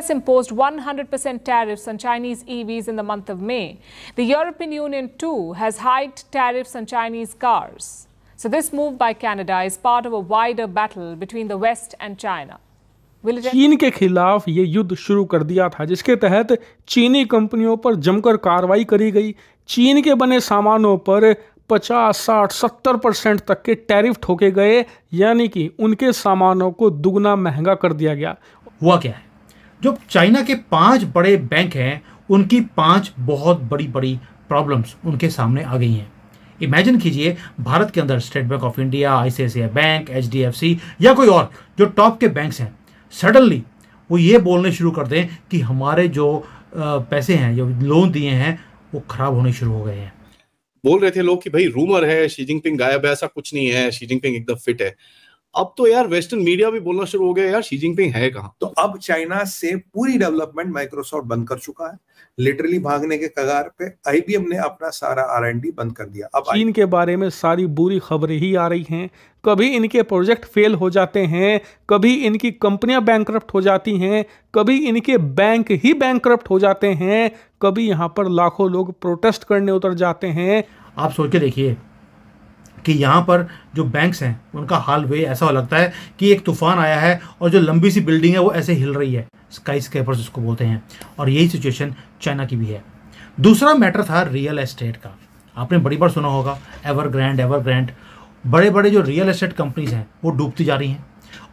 US imposed 100% tariffs on Chinese EVs in the month of May. The European Union, too, has hiked tariffs on Chinese cars. So this move by Canada is part of a wider battle between the West and China. चीन के खिलाफ ये युद्ध शुरू कर दिया था जिसके तहत चीनी कंपनियों पर जमकर कार्रवाई करी गई चीन के बने सामानों पर 50, 60, 70 परसेंट तक के टैरिफ ठोके गए यानी कि उनके सामानों को दुगना महंगा कर दिया गया हुआ क्या है जो चाइना के पांच बड़े बैंक हैं उनकी पांच बहुत बड़ी बड़ी प्रॉब्लम्स उनके सामने आ गई हैं इमेजिन कीजिए भारत के अंदर State Bank of India ICICI Bank H या कोई और जो टॉप के बैंक्स हैं सडनली वो ये बोलने शुरू कर दें कि हमारे जो पैसे हैं जो लोन दिए हैं वो खराब होने शुरू हो गए हैं बोल रहे थे लोग कि भाई रूमर है शी जिनपिंग गायब है ऐसा कुछ नहीं है शी जिनपिंग एकदम फिट है अब तो यार वेस्टर्न मीडिया भी बोलना शुरू हो गया यार शी जिनपिंग है कहा तो अब चाइना से पूरी डेवलपमेंट माइक्रोसॉफ्ट बंद कर चुका है लिटरली भागने के कगार पे आईबीएम ने अपना सारा आर बंद कर दिया अब चीन के बारे में सारी बुरी खबरें ही आ रही हैं कभी इनके प्रोजेक्ट फेल हो जाते हैं कभी इनकी कंपनियां बैंक हो जाती हैं कभी इनके बैंक ही बैंक हो जाते हैं कभी यहाँ पर लाखों लोग प्रोटेस्ट करने उतर जाते हैं आप सोच के देखिए कि यहाँ पर जो बैंक्स हैं उनका हाल वे ऐसा हो लगता है कि एक तूफान आया है और जो लंबी सी बिल्डिंग है वो ऐसे हिल रही है स्काई स्केपर्स उसको बोलते हैं और यही सिचुएशन चाइना की भी है दूसरा मैटर था रियल एस्टेट का आपने बड़ी बार सुना होगा एवर ग्रैंड एवर ग्रैंड बड़े बड़े जो रियल एस्टेट कंपनीज हैं वो डूबती जा रही हैं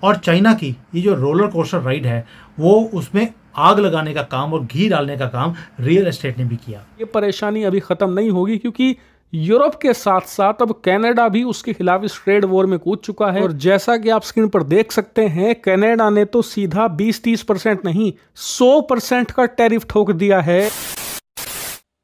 और चाइना की ये जो रोलर कोस्टर राइड है वो उसमें आग लगाने का काम और घी डालने का काम रियल एस्टेट ने भी किया ये परेशानी अभी ख़त्म नहीं होगी क्योंकि यूरोप के साथ साथ अब कनाडा भी उसके खिलाफ इस ट्रेड वॉर में कूद चुका है और जैसा कि आप स्क्रीन पर देख सकते हैं कनाडा ने तो सीधा 20-30 परसेंट नहीं 100 परसेंट का टैरिफ ठोक दिया है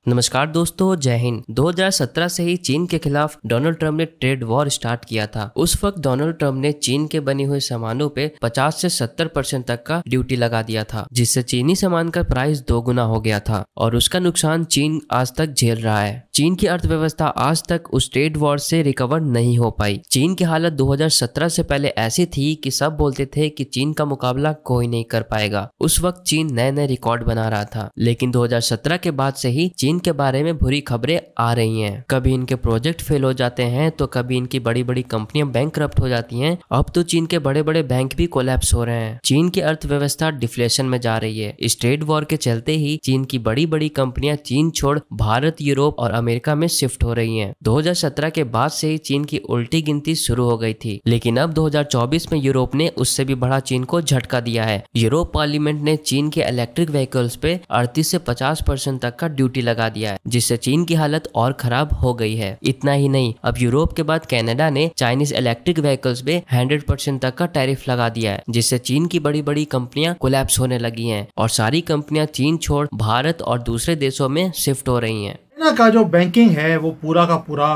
नमस्कार दोस्तों जय हिंद 2017 से ही चीन के खिलाफ डोनाल्ड ट्रंप ने ट्रेड वॉर स्टार्ट किया था उस वक्त डोनाल्ड ट्रंप ने चीन के बने हुए सामानों पे 50 से 70 परसेंट तक का ड्यूटी लगा दिया था जिससे चीनी सामान का प्राइस दोगुना हो गया था और उसका नुकसान चीन आज तक झेल रहा है चीन की अर्थव्यवस्था आज तक उस ट्रेड वॉर से रिकवर नहीं हो पाई चीन की हालत 2017 से पहले ऐसी थी कि सब बोलते थे कि चीन का मुकाबला कोई नहीं कर पाएगा उस वक्त चीन नए नए रिकॉर्ड बना रहा था लेकिन 2017 के बाद से ही चीन के बारे में बुरी खबरें आ रही हैं कभी इनके प्रोजेक्ट फेल हो जाते हैं तो कभी इनकी बड़ी बड़ी कंपनियां बैंक हो जाती है अब तो चीन के बड़े बड़े बैंक भी कोलेप्स हो रहे हैं चीन की अर्थव्यवस्था डिफ्लेशन में जा रही है इस ट्रेड वॉर के चलते ही चीन की बड़ी बड़ी कंपनियां चीन छोड़ भारत यूरोप और अमेरिका में शिफ्ट हो रही है 2017 के बाद से ही चीन की उल्टी गिनती शुरू हो गई थी लेकिन अब 2024 में यूरोप ने उससे भी बड़ा चीन को झटका दिया है यूरोप पार्लियामेंट ने चीन के इलेक्ट्रिक व्हीकल्स पे अड़तीस से पचास परसेंट तक का ड्यूटी लगा दिया है जिससे चीन की हालत और खराब हो गई है इतना ही नहीं अब यूरोप के बाद कैनेडा ने चाइनीज इलेक्ट्रिक व्हीकल्स पे हंड्रेड परसेंट तक का टैरिफ लगा दिया है जिससे चीन की बड़ी बड़ी कंपनियां कोलैप्स होने लगी हैं और सारी कंपनियां चीन छोड़ भारत और दूसरे देशों में शिफ्ट हो रही हैं चाइना का जो बैंकिंग है वो पूरा का पूरा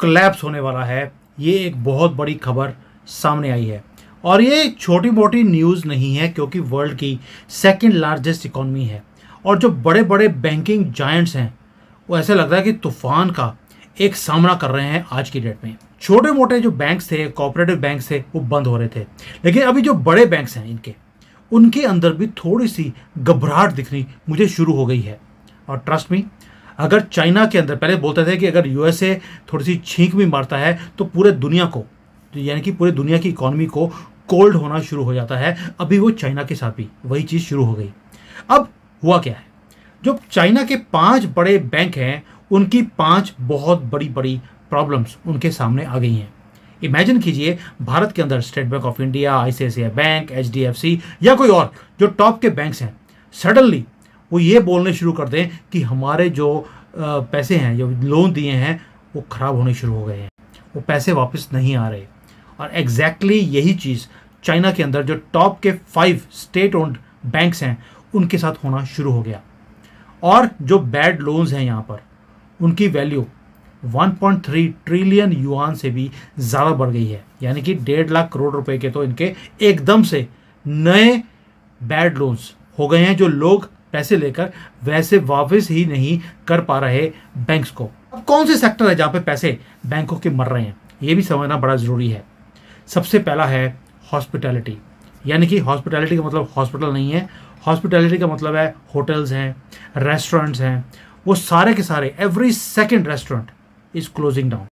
क्लैप्स होने वाला है ये एक बहुत बड़ी खबर सामने आई है और ये छोटी मोटी न्यूज़ नहीं है क्योंकि वर्ल्ड की सेकंड लार्जेस्ट इकोनॉमी है और जो बड़े बड़े बैंकिंग जायंट्स हैं वो ऐसा लग रहा है कि तूफान का एक सामना कर रहे हैं आज की डेट में छोटे मोटे जो बैंक्स थे कोऑपरेटिव बैंक्स थे वो बंद हो रहे थे लेकिन अभी जो बड़े बैंक्स हैं इनके उनके अंदर भी थोड़ी सी घबराहट दिखनी मुझे शुरू हो गई है और ट्रस्ट मी अगर चाइना के अंदर पहले बोलते थे कि अगर यूएसए थोड़ी सी छींक भी मारता है तो पूरे दुनिया को यानी कि पूरे दुनिया की इकोनॉमी को कोल्ड होना शुरू हो जाता है अभी वो चाइना के साथ भी वही चीज़ शुरू हो गई अब हुआ क्या है जो चाइना के पांच बड़े बैंक हैं उनकी पांच बहुत बड़ी बड़ी प्रॉब्लम्स उनके सामने आ गई हैं इमेजिन कीजिए भारत के अंदर State Bank of India I bank H या कोई और जो टॉप के बैंक्स हैं सडनली वो ये बोलने शुरू कर दें कि हमारे जो पैसे हैं जो लोन दिए हैं वो ख़राब होने शुरू हो गए हैं वो पैसे वापस नहीं आ रहे और एग्जैक्टली exactly यही चीज़ चाइना के अंदर जो टॉप के फाइव स्टेट ओन्ड बैंक्स हैं उनके साथ होना शुरू हो गया और जो बैड लोन्स हैं यहाँ पर उनकी वैल्यू 1.3 ट्रिलियन युआन से भी ज़्यादा बढ़ गई है यानी कि डेढ़ लाख करोड़ रुपए के तो इनके एकदम से नए बैड लोन्स हो गए हैं जो लोग पैसे लेकर वैसे वापस ही नहीं कर पा रहे बैंक्स को अब कौन से सेक्टर है जहाँ पे पैसे बैंकों के मर रहे हैं ये भी समझना बड़ा ज़रूरी है सबसे पहला है हॉस्पिटैलिटी यानी कि हॉस्पिटैलिटी का मतलब हॉस्पिटल नहीं है हॉस्पिटैलिटी का मतलब है होटल्स हैं रेस्टोरेंट्स हैं वो सारे के सारे every second restaurant is closing down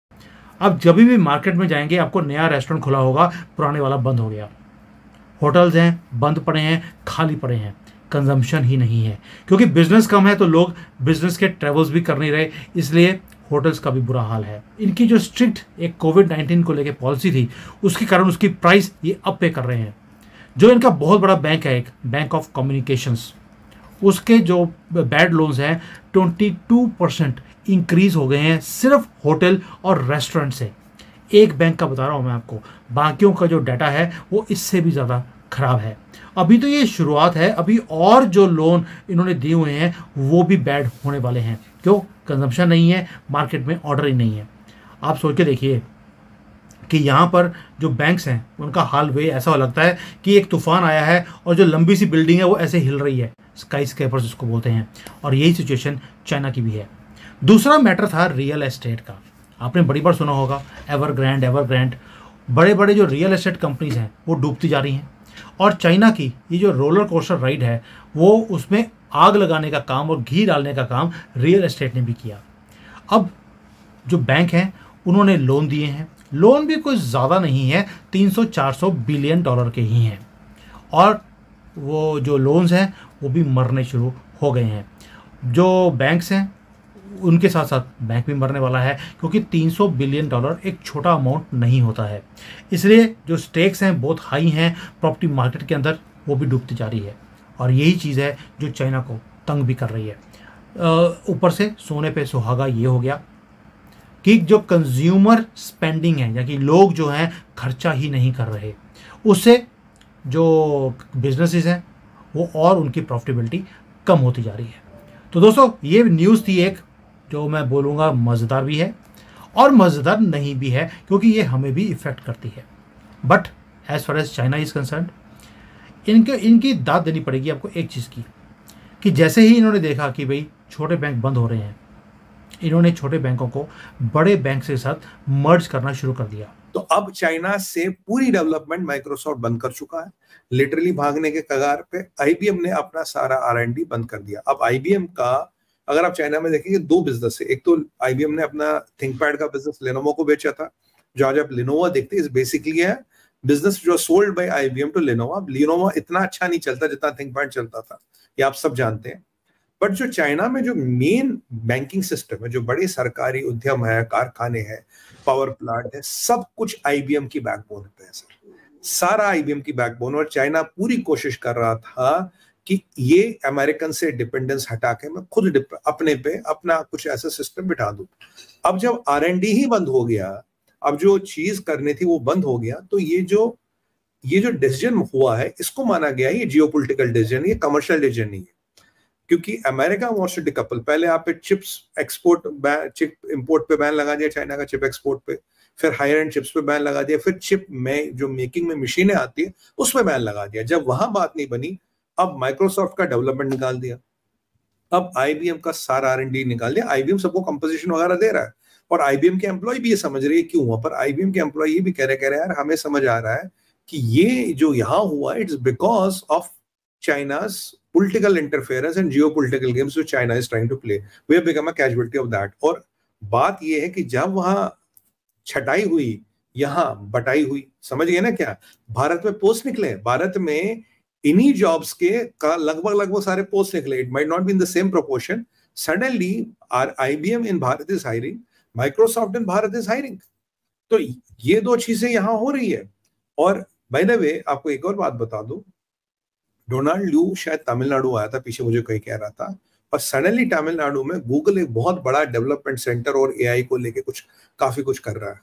अब जब भी मार्केट में जाएंगे आपको नया रेस्टोरेंट खुला होगा पुराने वाला बंद हो गया होटल्स हैं बंद पड़े हैं खाली पड़े हैं कंजम्पशन ही नहीं है क्योंकि बिजनेस कम है तो लोग बिजनेस के ट्रेवल्स भी कर नहीं रहे इसलिए होटल्स का भी बुरा हाल है इनकी जो स्ट्रिक्ट एक कोविड नाइन्टीन को लेकर पॉलिसी थी उसके कारण उसकी प्राइस ये अप पे कर रहे हैं जो इनका बहुत बड़ा बैंक है एक बैंक ऑफ कम्युनिकेशंस उसके जो बैड लोन्स हैं ट्वेंटी टू परसेंट इंक्रीज हो गए हैं सिर्फ होटल और रेस्टोरेंट से एक बैंक का बता रहा हूँ मैं आपको बाकियों का जो डाटा है वो इससे भी ज़्यादा ख़राब है अभी तो ये शुरुआत है अभी और जो लोन इन्होंने दिए हुए हैं वो भी बैड होने वाले हैं क्यों कंजम्पशन नहीं है मार्केट में ऑर्डर ही नहीं है आप सोच के देखिए कि यहाँ पर जो बैंक्स हैं उनका हाल वे ऐसा हो लगता है कि एक तूफान आया है और जो लंबी सी बिल्डिंग है वो ऐसे हिल रही है स्काई स्केपर्स जिसको बोलते हैं और यही सिचुएशन चाइना की भी है दूसरा मैटर था रियल एस्टेट का आपने बड़ी बार सुना होगा एवर ग्रैंड एवर ग्रैंड बड़े बड़े जो रियल एस्टेट कंपनीज हैं वो डूबती जा रही हैं और चाइना की ये जो रोलर कोस्टर राइड है वो उसमें आग लगाने का काम और घी डालने का काम रियल एस्टेट ने भी किया अब जो बैंक हैं उन्होंने लोन दिए हैं लोन भी कुछ ज़्यादा नहीं है 300-400 बिलियन डॉलर के ही हैं और वो जो लोन्स हैं वो भी मरने शुरू हो गए हैं जो बैंक्स हैं उनके साथ साथ बैंक भी मरने वाला है क्योंकि 300 बिलियन डॉलर एक छोटा अमाउंट नहीं होता है इसलिए जो स्टेक्स हैं बहुत हाई हैं प्रॉपर्टी मार्केट के अंदर वो भी डूबती जा रही है और यही चीज़ है जो चाइना को तंग भी कर रही है ऊपर से सोने पे सुहागा ये हो गया कि जो कंज्यूमर स्पेंडिंग है यानी कि लोग जो हैं खर्चा ही नहीं कर रहे उससे जो बिजनेसेस हैं वो और उनकी प्रॉफिटेबिलिटी कम होती जा रही है तो दोस्तों ये न्यूज़ थी एक जो मैं बोलूँगा मज़ेदार भी है और मज़ेदार नहीं भी है क्योंकि ये हमें भी इफ़ेक्ट करती है but as far as China is concern इनके इनकी दाद देनी पड़ेगी आपको एक चीज़ की कि जैसे ही इन्होंने देखा कि भाई छोटे बैंक बंद हो रहे हैं इन्होंने छोटे बैंकों को बड़े बैंक के साथ मर्ज करना शुरू कर दिया तो अब चाइना से पूरी डेवलपमेंट माइक्रोसॉफ्ट बंद कर चुका है लिटरली भागने के कगार पे आईबीएम ने अपना सारा आर बंद कर दिया अब आईबीएम का अगर आप चाइना में देखेंगे दो बिजनेस है एक तो आईबीएम ने अपना थिंक पैड का बिजनेस लेनोवो को बेचा था जो आज आप लिनोवा देखते हैं बेसिकली है बिजनेस जो sold by IBM to Lenovo Lenovo इतना अच्छा नहीं चलता जितना थिंक पैड चलता था ये आप सब जानते हैं बट जो चाइना में जो मेन बैंकिंग सिस्टम है जो बड़े सरकारी उद्यम है कारखाने हैं पावर प्लांट है सब कुछ आईबीएम की बैकबोन पे है सर सारा आईबीएम की बैकबोन और चाइना पूरी कोशिश कर रहा था कि ये अमेरिकन से डिपेंडेंस हटा के मैं खुद अपने पे अपना कुछ ऐसा सिस्टम बिठा दूं अब जब आर ही बंद हो गया अब जो चीज करनी थी वो बंद हो गया तो ये जो ये जो डिसीजन हुआ है इसको माना गया ये जियो पोलिटिकल डिसीजन ये कमर्शियल डिसीजन नहीं है क्योंकि अमेरिका वॉन्ट्स टू डिकपल पहले आप पे चिप्स एक्सपोर्ट चिप इम्पोर्ट पे बैन लगा दिया चाइना का चिप एक्सपोर्ट पे फिर हायर एंड चिप्स पे बैन लगा दिया फिर चिप में जो मेकिंग में मशीनें आती है उस पर बैन लगा दिया जब वहां बात नहीं बनी अब माइक्रोसॉफ्ट का डेवलपमेंट निकाल दिया अब आईबीएम का सारा आर निकाल दिया आईबीएम सबको कंपोजिशन वगैरह दे रहा है और आईबीएम के एम्प्लॉय भी ये समझ रहे है क्यों हुआ पर आईबीएम के एम्प्लॉय ये भी कह रहे कह रहे यार हमें समझ आ रहा है कि ये जो यहाँ हुआ it's because of China's political interference and geopolitical games China is trying to play We have become a casualty of that. और बात यह है कि जब वहां छटाई हुई यहाँ बटाई हुई समझ गए ना क्या भारत में पोस्ट निकले भारत में इन्हीं जॉब्स के का लगभग लगभग सारे पोस्ट निकले it might not be in the same proportion suddenly are IBM in Bharat is hiring Microsoft in Bharat is hiring तो ये दो चीजें यहां हो रही है और बाय द वे आपको एक और बात बता दू डोनाल्ड लू शायद तमिलनाडु आया था पीछे मुझे कहीं कह रहा था और सडनली तमिलनाडु में गूगल एक बहुत बड़ा डेवलपमेंट सेंटर और एआई को लेके कुछ काफी कुछ कर रहा है